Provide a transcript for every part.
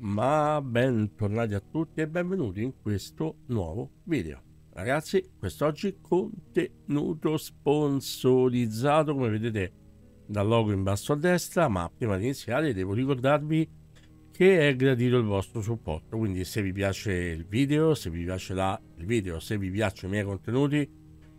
Ma bentornati a tutti e benvenuti in questo nuovo video. Ragazzi, quest'oggi contenuto sponsorizzato, come vedete dal logo in basso a destra, ma prima di iniziare devo ricordarvi che è gradito il vostro supporto, quindi se vi piace il video, se vi piace la, il video, se vi piacciono i miei contenuti,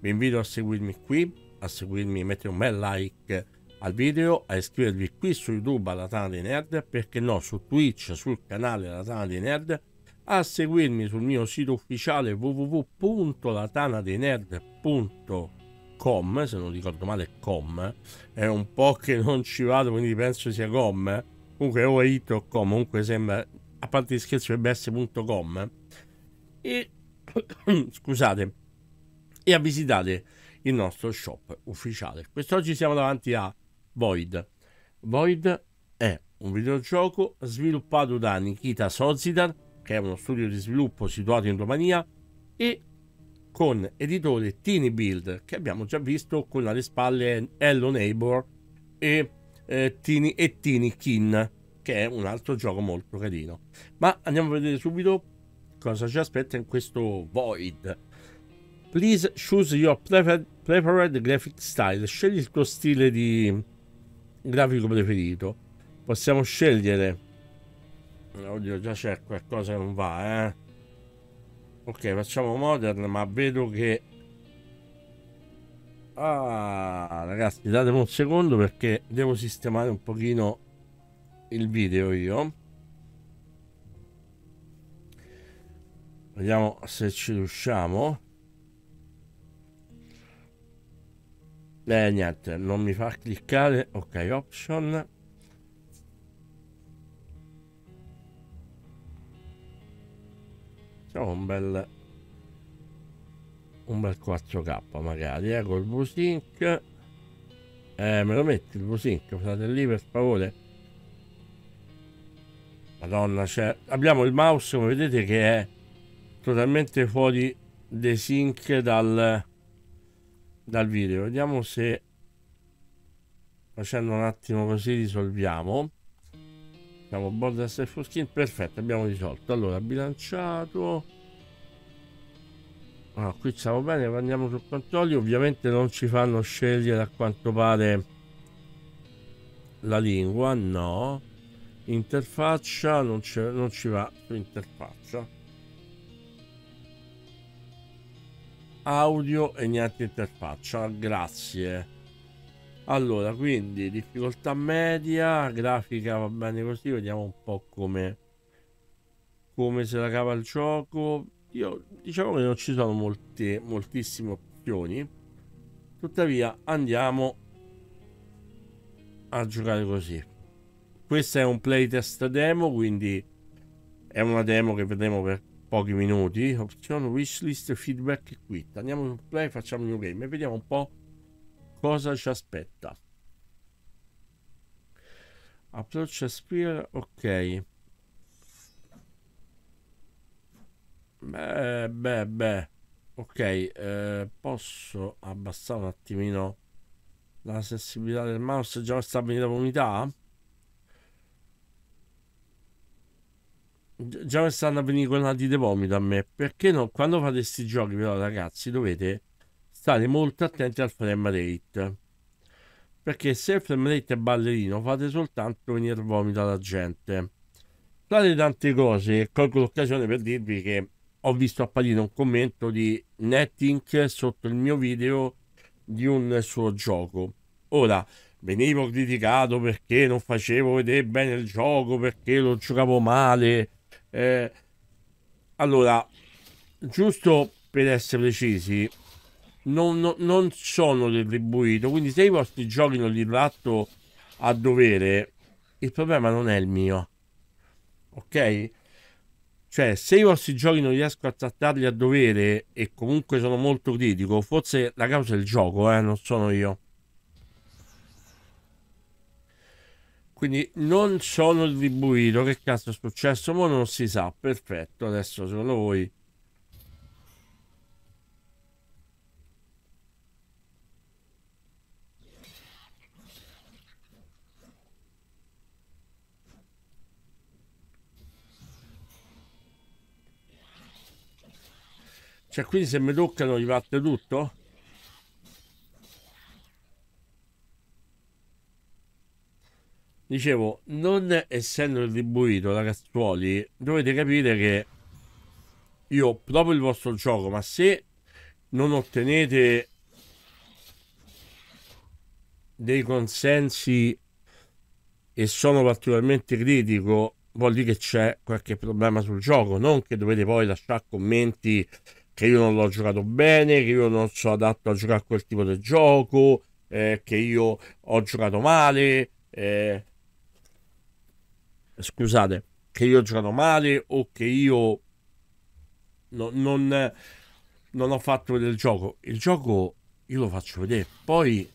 vi invito a seguirmi qui, a seguirmi, mettere un bel like al video, a iscrivervi qui su YouTube alla Tana dei Nerd, perché no, su Twitch, sul canale La Tana dei Nerd, a seguirmi sul mio sito ufficiale www.latanadenerd.com se non ricordo male com è un po' che non ci vado quindi penso sia com comunque o è it o com comunque sembra a parte di scherzo bbs.com e scusate e a visitare il nostro shop ufficiale quest'oggi siamo davanti a Void. Void è un videogioco sviluppato da Nikita Sozidar, che è uno studio di sviluppo situato in Romania, e con editore Tiny Build, che abbiamo già visto con alle spalle Hello Neighbor e eh, Tini e Tini Kin, che è un altro gioco molto carino. Ma andiamo a vedere subito cosa ci aspetta in questo Void. Please choose your preferred, preferred graphic style. Scegli il tuo stile di, grafico preferito. Possiamo scegliere. Oddio, già c'è qualcosa che non va, eh. Ok, facciamo modern, ma vedo che... Ah, ragazzi, datemi un secondo perché devo sistemare un pochino il video io. Vediamo se ci riusciamo. eh, niente non mi fa cliccare ok option facciamo un bel un bel 4k magari eh, col VSync eh, me lo metti il VSync state lì per favore madonna cioè abbiamo il mouse come vedete che è totalmente fuori desync dal dal video. Vediamo se facendo un attimo così risolviamo. Siamo border self full skin, perfetto, abbiamo risolto. Allora, bilanciato. Ah, qui siamo bene, andiamo su controlli. Ovviamente non ci fanno scegliere a quanto pare la lingua, no. Interfaccia non, non ci va su interfaccia audio e niente interfaccia grazie allora quindi difficoltà media grafica va bene così vediamo un po' come come se la cava il gioco io diciamo che non ci sono molte moltissime opzioni tuttavia andiamo a giocare così questo è un playtest demo quindi è una demo che vedremo per pochi minuti, opzione wishlist, feedback qui. Andiamo su play, facciamo new game e vediamo un po' cosa ci aspetta. Approach a spear, ok. Beh, beh, beh. Ok, eh, posso abbassare un attimino la sensibilità del mouse? Già sta venendo l'unità? già mi stanno a venire con la dite vomito a me perché no, quando fate questi giochi però ragazzi dovete stare molto attenti al frame rate perché se il frame rate è ballerino fate soltanto venire vomito alla gente tra le tante cose colgo l'occasione per dirvi che ho visto apparire un commento di Netting sotto il mio video di un suo gioco ora venivo criticato perché non facevo vedere bene il gioco perché lo giocavo male eh, allora, giusto per essere precisi, non, non, non, sono retribuito, quindi se i vostri giochi non li tratto a dovere, il problema non è il mio. Ok? Cioè, se i vostri giochi non riesco a trattarli a dovere e comunque sono molto critico, forse la causa è il gioco, eh, non sono io. Quindi non sono ribuito. Che cazzo è successo? Mo non si sa. Perfetto, adesso solo voi. Cioè, quindi se mi toccano gli parte tutto? Dicevo, non essendo distribuito da Castuoli, dovete capire che io proprio il vostro gioco, ma se non ottenete dei consensi e sono particolarmente critico, vuol dire che c'è qualche problema sul gioco, non che dovete poi lasciare commenti che io non l'ho giocato bene, che io non sono adatto a giocare a quel tipo di gioco, eh, che io ho giocato male. Eh, scusate, che io ho giocato male o che io no, non, non ho fatto vedere il gioco. Il gioco io lo faccio vedere. Poi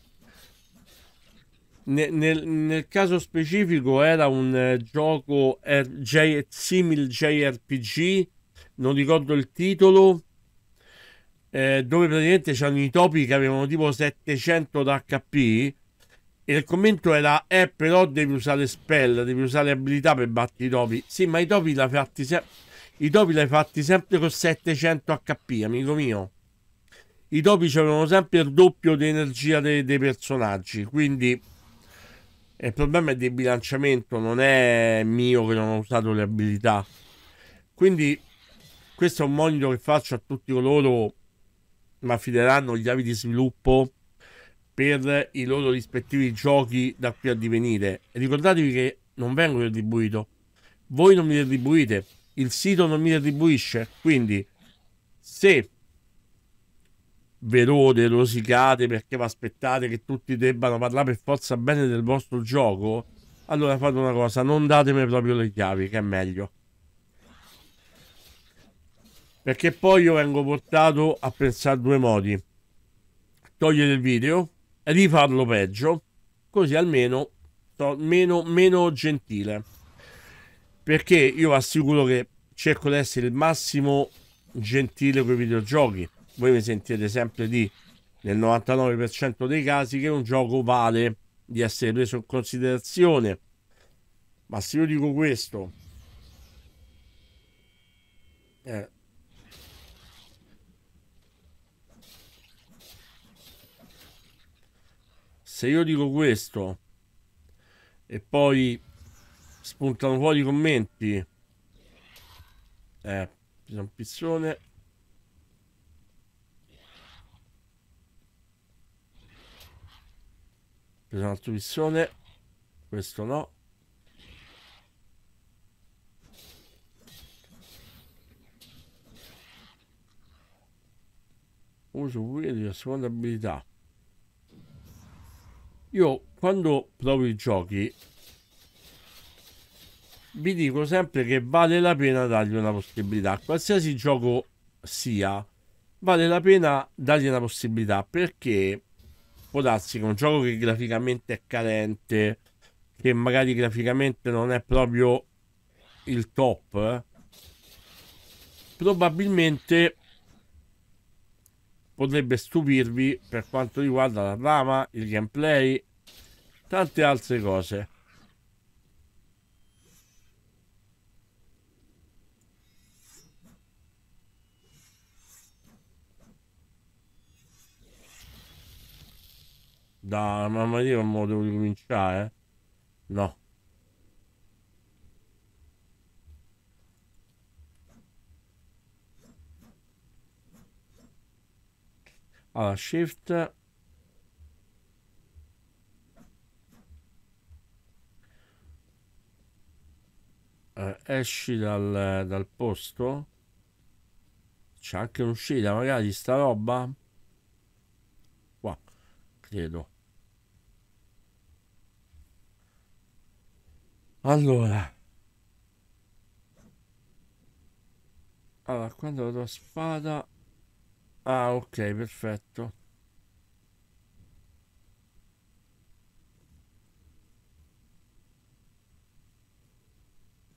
nel, nel, nel, caso specifico era un eh, gioco er, J, simil JRPG, non ricordo il titolo, eh, dove praticamente c'erano i topi che avevano tipo 700 d'HP e il commento era, eh però devi usare spell, devi usare abilità per battere i topi. Sì, ma i topi l'hai fatti, se- i topi l'hai fatti sempre con 700 HP, amico mio. I topi avevano sempre il doppio di energia dei, dei personaggi, quindi... Il problema è di bilanciamento, non è mio che non ho usato le abilità. Quindi questo è un monito che faccio a tutti coloro, ma fideranno gli avi di sviluppo, per i loro rispettivi giochi da qui a divenire. Ricordatevi che non vengo retribuito, voi non mi retribuite, il sito non mi retribuisce, quindi se ve rode, rosicate perché vi aspettate che tutti debbano parlare per forza bene del vostro gioco, allora fate una cosa, non datemi proprio le chiavi, che è meglio. Perché poi io vengo portato a pensare a due modi. Togliere il video, di farlo peggio, così almeno sono meno, meno gentile. Perché io assicuro che cerco di essere il massimo gentile con i videogiochi. Voi mi sentite sempre di nel 99% dei casi che un gioco vale di essere preso in considerazione. Ma se io dico questo, eh, se io dico questo e poi spuntano fuori i commenti eh, bisogna un pizzone preso un altro pizzone questo no uso qui di seconda abilità io quando provo i giochi vi dico sempre che vale la pena dargli una possibilità. Qualsiasi gioco sia, vale la pena dargli una possibilità perché può darsi che un gioco che graficamente è carente, che magari graficamente non è proprio il top, probabilmente potrebbe stupirvi per quanto riguarda la trama, il gameplay tante altre cose. No, mamma mia, non me devo ricominciare. Eh. No. Allora, shift eh, esci dal, dal posto c'è anche un'uscita magari sta roba qua credo allora allora quando la tua spada ah ok perfetto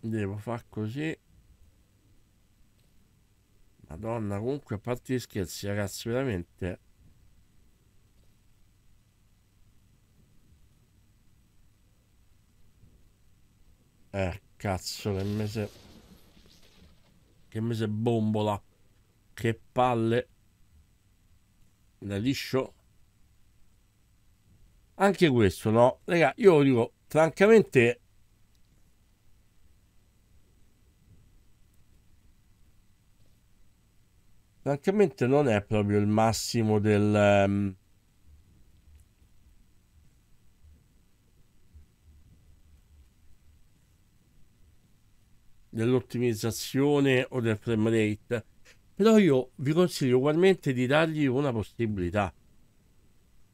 devo far così madonna comunque a parte gli scherzi ragazzi veramente eh cazzo che mese che mese bombola che palle da liscio anche questo no raga io lo dico francamente francamente non è proprio il massimo del... Um... dell'ottimizzazione o del frame rate però io vi consiglio ugualmente di dargli una possibilità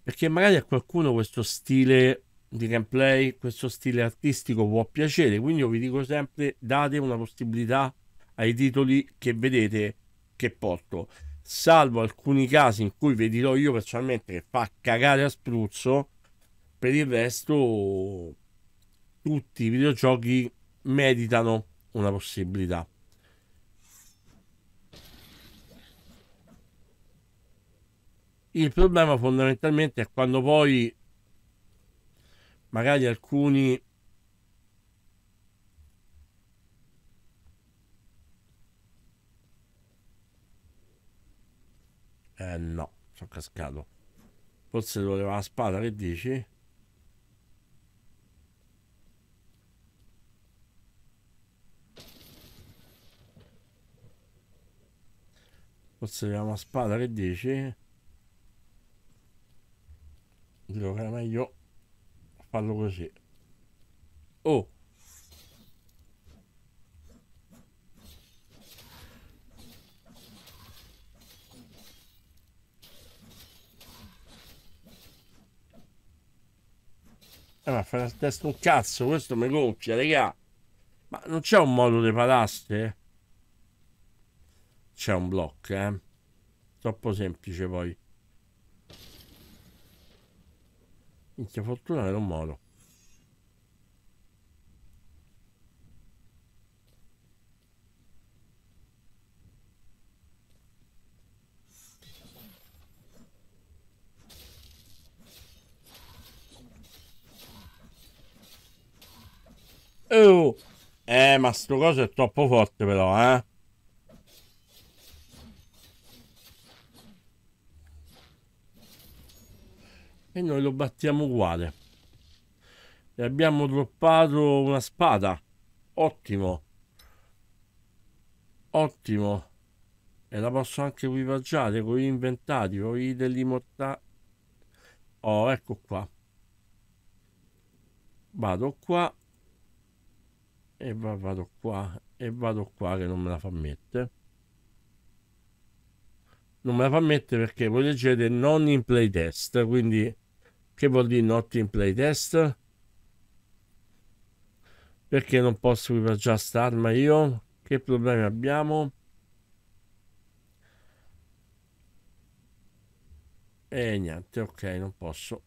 perché magari a qualcuno questo stile di gameplay questo stile artistico può piacere quindi io vi dico sempre date una possibilità ai titoli che vedete che porto, salvo alcuni casi in cui vi dirò io personalmente che fa cagare a spruzzo, per il resto tutti i videogiochi meritano una possibilità. Il problema fondamentalmente è quando poi magari alcuni Eh no, sono cascato. Forse voleva la spada, che dici? Forse voleva la spada, che dici? Dico che era meglio farlo così. Oh! Eh, ma fa testa un cazzo, questo mi gonfia, regà. Ma non c'è un modo di paraste? C'è un blocco, eh. Troppo semplice poi. Minchia fortuna che non modo. Oh. Eh, ma sto coso è troppo forte però, eh. E noi lo battiamo uguale. E abbiamo droppato una spada. Ottimo. Ottimo. E la posso anche equipaggiare con gli inventati, con i dell'immortale. Oh, ecco qua. Vado qua e va, vado qua e vado qua che non me la fa mettere non me la fa mettere perché voi leggete non in playtest quindi che vuol dire not in playtest perché non posso equipaggiare starma io che problemi abbiamo e eh, niente ok non posso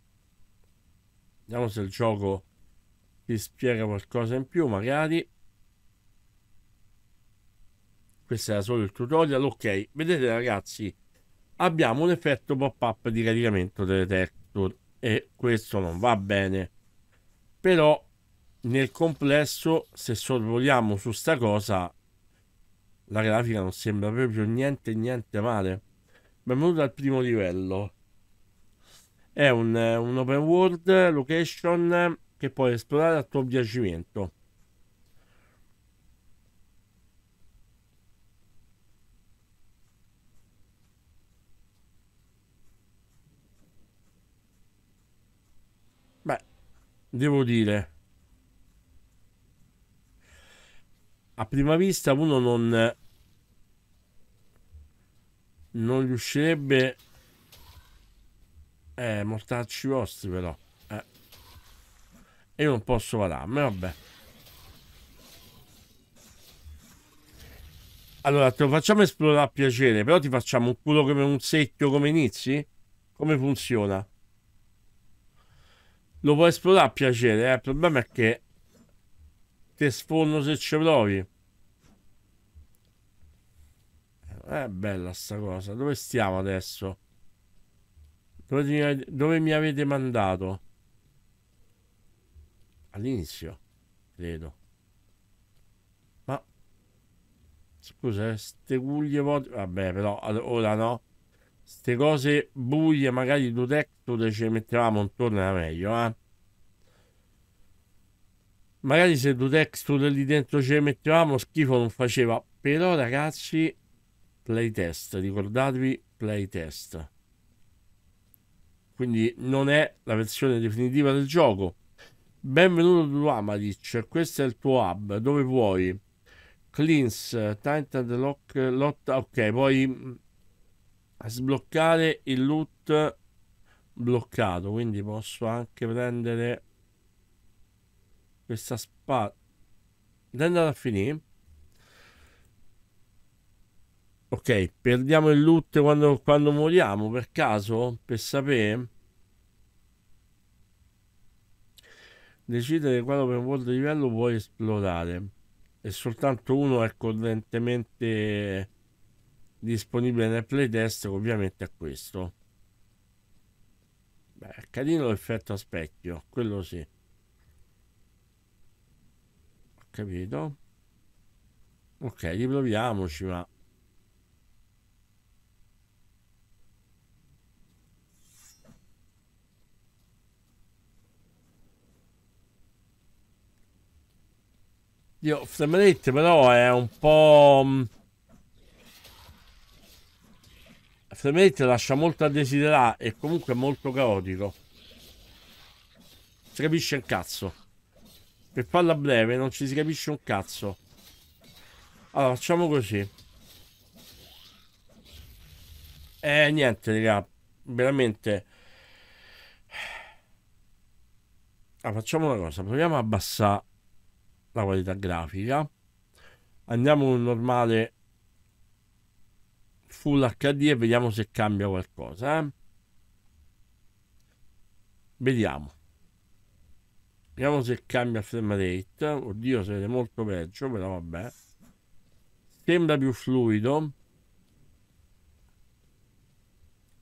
vediamo se il gioco ti spiega qualcosa in più magari questo era solo il tutorial ok vedete ragazzi abbiamo un effetto pop-up di caricamento delle texture e questo non va bene però nel complesso se sorvoliamo su sta cosa la grafica non sembra proprio niente niente male benvenuto al primo livello è un, un open world location che puoi esplorare a tuo piacimento. Beh, devo dire, a prima vista uno non, non riuscirebbe eh, mortacci vostri però. Io non posso valarmi, vabbè. Allora, te lo facciamo esplorare a piacere, però ti facciamo un culo come un secchio come inizi? Come funziona? Lo puoi esplorare a piacere, eh? Il problema è che te sfondo se ci provi. Eh, è bella sta cosa. Dove stiamo adesso? dove mi avete mandato? all'inizio, credo. Ma scusa, eh, ste guglie vuote, vabbè, però ora no. Ste cose buie, magari Dutectude ce le mettevamo intorno era meglio, eh. Magari se due texture lì dentro ce le mettevamo, schifo non faceva. Però ragazzi, playtest, ricordatevi playtest quindi non è la versione definitiva del gioco Benvenuto Duamadic, questo è il tuo hub, dove vuoi? Cleans, Titan Lock, Lot, ok, poi sbloccare il loot bloccato, quindi posso anche prendere questa spada. È a finire. Ok, perdiamo il loot quando, quando moriamo, per caso, per sapere. decidere quale open world livello vuoi esplorare e soltanto uno è correntemente ecco, disponibile nel playtest ovviamente è questo Beh, carino l'effetto a specchio quello sì ho capito ok riproviamoci ma Dio, Flammelet però è un po'... Flammelet lascia molto a desiderare e comunque è molto caotico. Si capisce un cazzo. Per farla breve non ci si capisce un cazzo. Allora, facciamo così. Eh, niente, raga. Veramente... Ah, facciamo una cosa. Proviamo a abbassare la qualità grafica andiamo in un normale full hd e vediamo se cambia qualcosa eh? vediamo vediamo se cambia frame rate oddio sarebbe molto peggio però vabbè sembra più fluido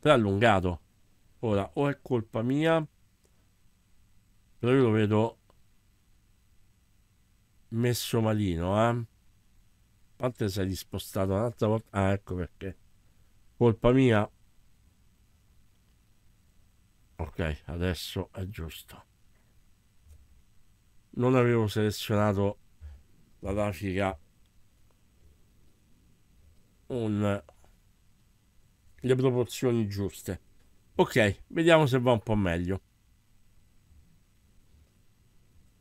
però allungato ora o è colpa mia però io lo vedo messo malino, eh? Quante sei dispostato un'altra volta? Ah, ecco perché. Colpa mia. Ok, adesso è giusto. Non avevo selezionato la grafica un le proporzioni giuste. Ok, vediamo se va un po' meglio.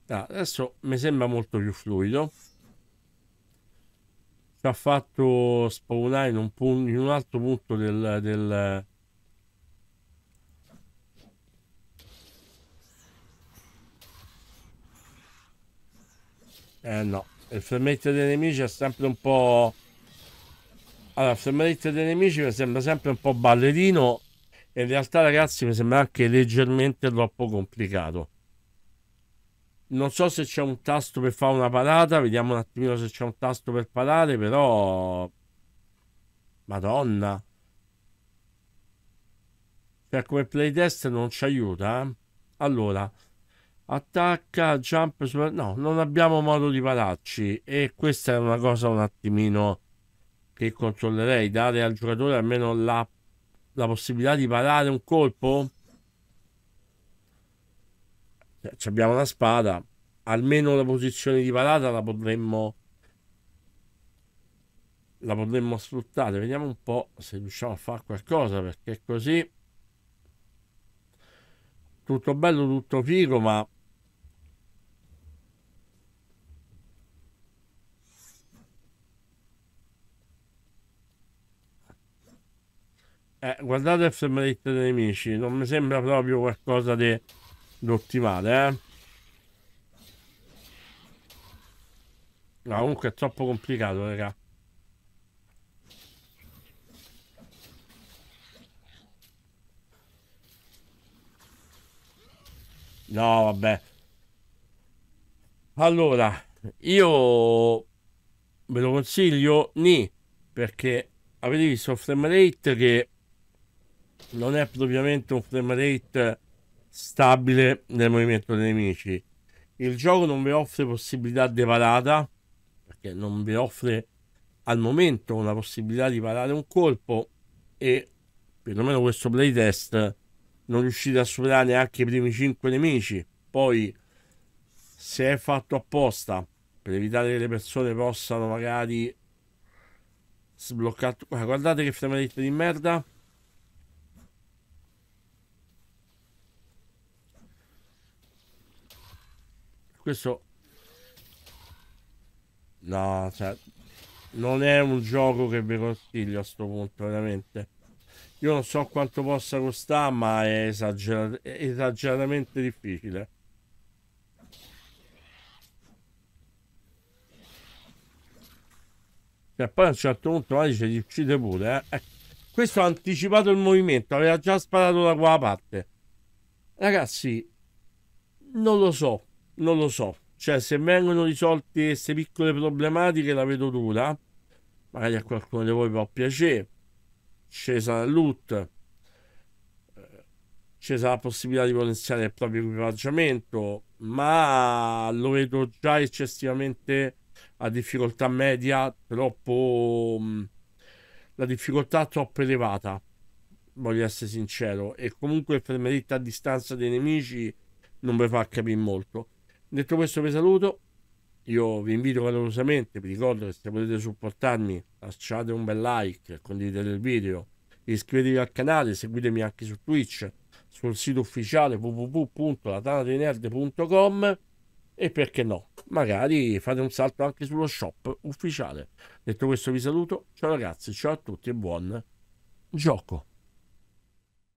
Ah, adesso mi sembra molto più fluido. Ci ha fatto spawnare in un, punto, in un altro punto del, del... Eh no, il fermetto dei nemici è sempre un po'... Allora, il fermetto dei nemici mi sembra sempre un po' ballerino. In realtà, ragazzi, mi sembra anche leggermente troppo complicato non so se c'è un tasto per fare una parata, vediamo un attimino se c'è un tasto per parare, però... Madonna. Cioè, come playtest non ci aiuta, eh? Allora, attacca, jump, super... No, non abbiamo modo di pararci. E questa è una cosa un attimino che controllerei. Dare al giocatore almeno la, la possibilità di parare un colpo cioè, abbiamo la spada. Almeno la posizione di parata la potremmo. La potremmo sfruttare. Vediamo un po' se riusciamo a fare qualcosa. Perché così. Tutto bello, tutto figo, ma. Eh, guardate il frame rate dei nemici, non mi sembra proprio qualcosa di... De lo attivate, eh. No, comunque è troppo complicato, raga. No, vabbè. Allora, io ve lo consiglio ni perché avete visto il frame rate che non è propriamente un frame rate stabile nel movimento dei nemici. Il gioco non vi offre possibilità di parata, perché non vi offre al momento una possibilità di parare un colpo e perlomeno questo playtest non riuscite a superare neanche i primi 5 nemici. Poi se è fatto apposta per evitare che le persone possano magari sbloccare... Guardate che fremeretta di merda. Questo... No, cioè... Non è un gioco che vi consiglio a sto punto, veramente. Io non so quanto possa costare, ma è, esagerat è esageratamente difficile. E cioè, poi a un certo punto magari dice ti uccide pure. Eh. eh. Questo ha anticipato il movimento, aveva già sparato da quella parte. Ragazzi, non lo so non lo so. Cioè, se vengono risolte queste piccole problematiche, la vedo dura. Magari a qualcuno di voi può piacere. C'è sarà loot. C'è sarà la possibilità di potenziare il proprio equipaggiamento. Ma lo vedo già eccessivamente a difficoltà media, troppo. Mm, la difficoltà è troppo elevata. Voglio essere sincero. E comunque il fermerito a distanza dei nemici non mi fa capire molto. Detto questo vi saluto, io vi invito calorosamente, vi ricordo che se potete supportarmi lasciate un bel like, condividete il video, iscrivetevi al canale, seguitemi anche su Twitch, sul sito ufficiale www.latanadenerd.com e perché no, magari fate un salto anche sullo shop ufficiale. Detto questo vi saluto, ciao ragazzi, ciao a tutti e buon gioco.